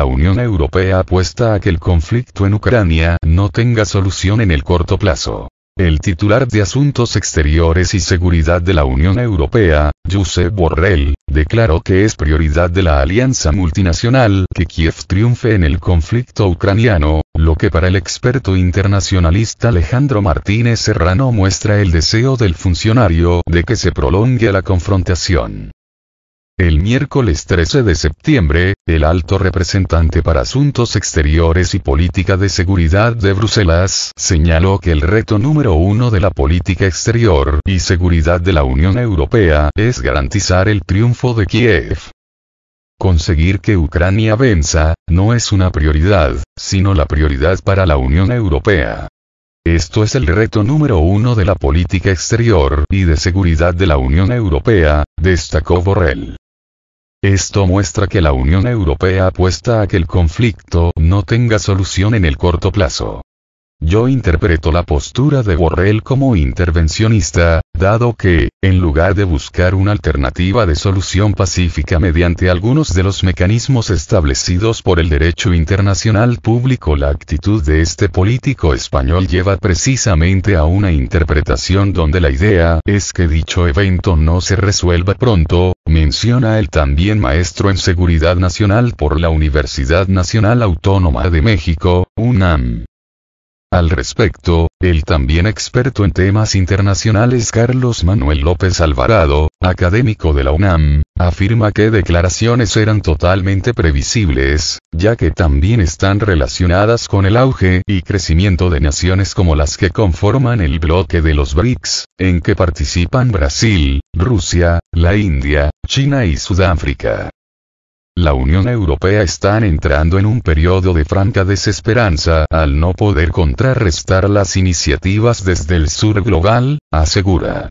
la Unión Europea apuesta a que el conflicto en Ucrania no tenga solución en el corto plazo. El titular de Asuntos Exteriores y Seguridad de la Unión Europea, Josep Borrell, declaró que es prioridad de la alianza multinacional que Kiev triunfe en el conflicto ucraniano, lo que para el experto internacionalista Alejandro Martínez Serrano muestra el deseo del funcionario de que se prolongue la confrontación. El miércoles 13 de septiembre, el alto representante para Asuntos Exteriores y Política de Seguridad de Bruselas señaló que el reto número uno de la política exterior y seguridad de la Unión Europea es garantizar el triunfo de Kiev. Conseguir que Ucrania venza, no es una prioridad, sino la prioridad para la Unión Europea. Esto es el reto número uno de la política exterior y de seguridad de la Unión Europea, destacó Borrell. Esto muestra que la Unión Europea apuesta a que el conflicto no tenga solución en el corto plazo. Yo interpreto la postura de Borrell como intervencionista, dado que, en lugar de buscar una alternativa de solución pacífica mediante algunos de los mecanismos establecidos por el derecho internacional público, la actitud de este político español lleva precisamente a una interpretación donde la idea es que dicho evento no se resuelva pronto, menciona el también maestro en seguridad nacional por la Universidad Nacional Autónoma de México, UNAM. Al respecto, el también experto en temas internacionales Carlos Manuel López Alvarado, académico de la UNAM, afirma que declaraciones eran totalmente previsibles, ya que también están relacionadas con el auge y crecimiento de naciones como las que conforman el bloque de los BRICS, en que participan Brasil, Rusia, la India, China y Sudáfrica. La Unión Europea está entrando en un periodo de franca desesperanza al no poder contrarrestar las iniciativas desde el sur global, asegura.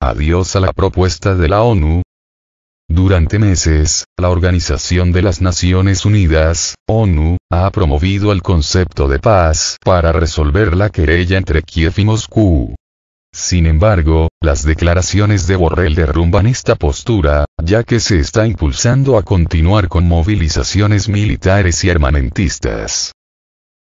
Adiós a la propuesta de la ONU, durante meses, la Organización de las Naciones Unidas, ONU, ha promovido el concepto de paz para resolver la querella entre Kiev y Moscú. Sin embargo, las declaraciones de Borrell derrumban esta postura, ya que se está impulsando a continuar con movilizaciones militares y armamentistas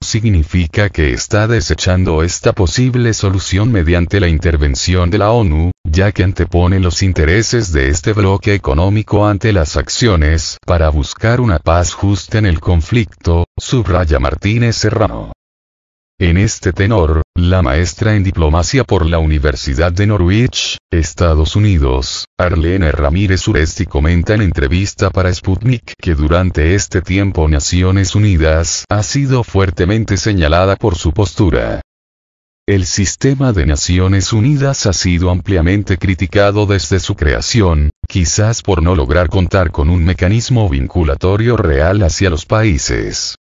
significa que está desechando esta posible solución mediante la intervención de la ONU, ya que antepone los intereses de este bloque económico ante las acciones para buscar una paz justa en el conflicto, subraya Martínez Serrano. En este tenor, la maestra en diplomacia por la Universidad de Norwich, Estados Unidos, Arlene Ramírez Uresti comenta en entrevista para Sputnik que durante este tiempo Naciones Unidas ha sido fuertemente señalada por su postura. El sistema de Naciones Unidas ha sido ampliamente criticado desde su creación, quizás por no lograr contar con un mecanismo vinculatorio real hacia los países.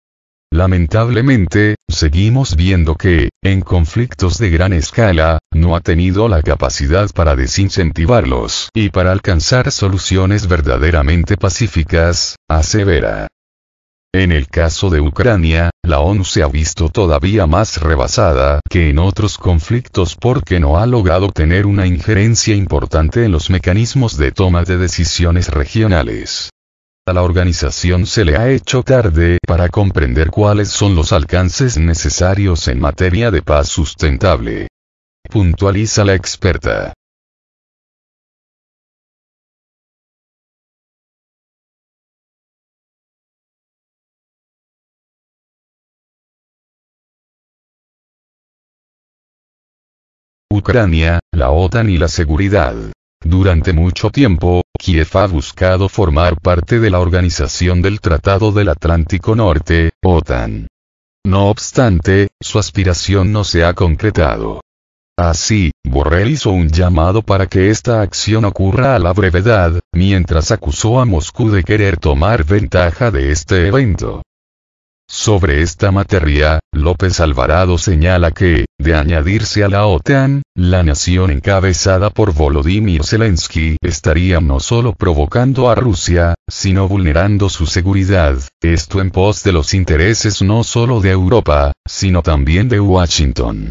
Lamentablemente, seguimos viendo que, en conflictos de gran escala, no ha tenido la capacidad para desincentivarlos y para alcanzar soluciones verdaderamente pacíficas, asevera. En el caso de Ucrania, la ONU se ha visto todavía más rebasada que en otros conflictos porque no ha logrado tener una injerencia importante en los mecanismos de toma de decisiones regionales. A la organización se le ha hecho tarde para comprender cuáles son los alcances necesarios en materia de paz sustentable. Puntualiza la experta. Ucrania, la OTAN y la seguridad. Durante mucho tiempo, Kiev ha buscado formar parte de la Organización del Tratado del Atlántico Norte, OTAN. No obstante, su aspiración no se ha concretado. Así, Borrell hizo un llamado para que esta acción ocurra a la brevedad, mientras acusó a Moscú de querer tomar ventaja de este evento. Sobre esta materia, López Alvarado señala que, de añadirse a la OTAN, la nación encabezada por Volodymyr Zelensky estaría no solo provocando a Rusia, sino vulnerando su seguridad, esto en pos de los intereses no solo de Europa, sino también de Washington.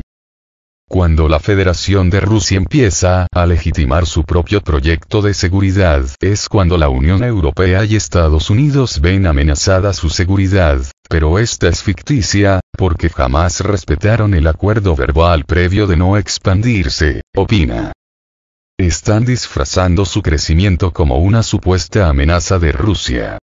Cuando la Federación de Rusia empieza a legitimar su propio proyecto de seguridad, es cuando la Unión Europea y Estados Unidos ven amenazada su seguridad, pero esta es ficticia, porque jamás respetaron el acuerdo verbal previo de no expandirse, opina. Están disfrazando su crecimiento como una supuesta amenaza de Rusia.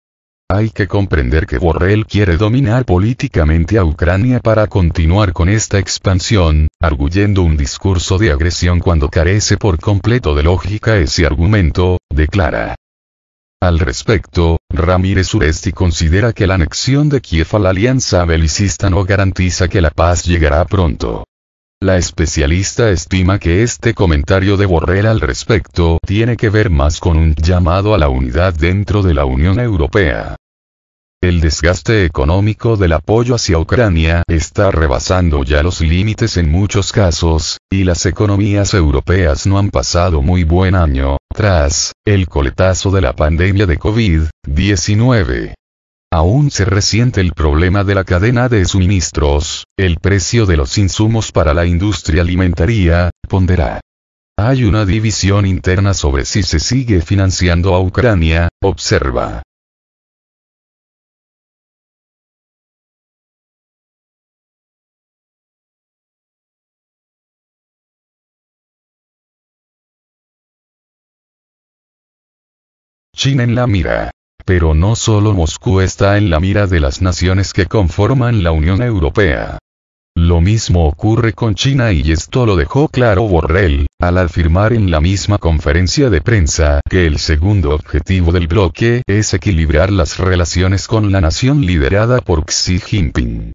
Hay que comprender que Borrell quiere dominar políticamente a Ucrania para continuar con esta expansión, arguyendo un discurso de agresión cuando carece por completo de lógica ese argumento, declara. Al respecto, Ramírez Uresti considera que la anexión de Kiev a la alianza belicista no garantiza que la paz llegará pronto. La especialista estima que este comentario de Borrell al respecto tiene que ver más con un llamado a la unidad dentro de la Unión Europea. El desgaste económico del apoyo hacia Ucrania está rebasando ya los límites en muchos casos, y las economías europeas no han pasado muy buen año, tras el coletazo de la pandemia de COVID-19. Aún se resiente el problema de la cadena de suministros, el precio de los insumos para la industria alimentaria, pondera. Hay una división interna sobre si se sigue financiando a Ucrania, observa. China en la mira. Pero no solo Moscú está en la mira de las naciones que conforman la Unión Europea. Lo mismo ocurre con China y esto lo dejó claro Borrell, al afirmar en la misma conferencia de prensa que el segundo objetivo del bloque es equilibrar las relaciones con la nación liderada por Xi Jinping.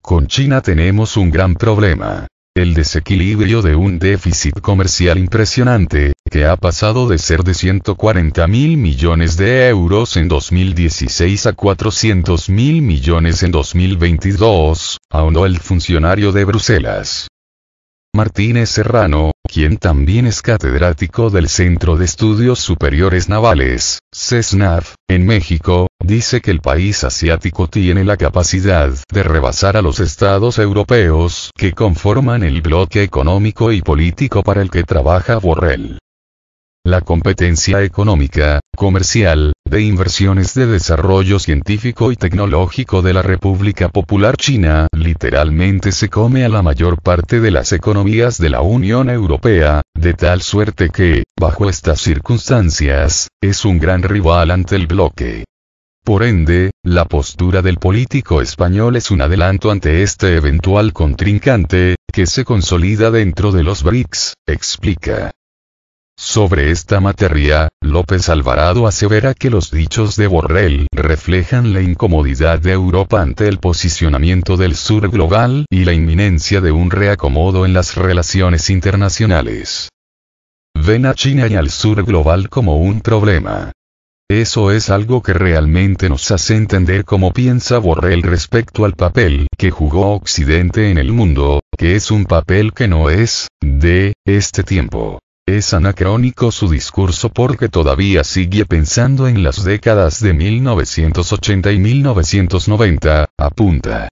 Con China tenemos un gran problema el desequilibrio de un déficit comercial impresionante, que ha pasado de ser de 140 mil millones de euros en 2016 a 400 mil millones en 2022, aunó el funcionario de Bruselas. Martínez Serrano, quien también es catedrático del Centro de Estudios Superiores Navales, CESNAV, en México, dice que el país asiático tiene la capacidad de rebasar a los estados europeos que conforman el bloque económico y político para el que trabaja Borrell la competencia económica, comercial, de inversiones de desarrollo científico y tecnológico de la República Popular China literalmente se come a la mayor parte de las economías de la Unión Europea, de tal suerte que, bajo estas circunstancias, es un gran rival ante el bloque. Por ende, la postura del político español es un adelanto ante este eventual contrincante, que se consolida dentro de los BRICS, explica. Sobre esta materia, López Alvarado asevera que los dichos de Borrell reflejan la incomodidad de Europa ante el posicionamiento del sur global y la inminencia de un reacomodo en las relaciones internacionales. Ven a China y al sur global como un problema. Eso es algo que realmente nos hace entender cómo piensa Borrell respecto al papel que jugó Occidente en el mundo, que es un papel que no es, de, este tiempo. Es anacrónico su discurso porque todavía sigue pensando en las décadas de 1980 y 1990, apunta.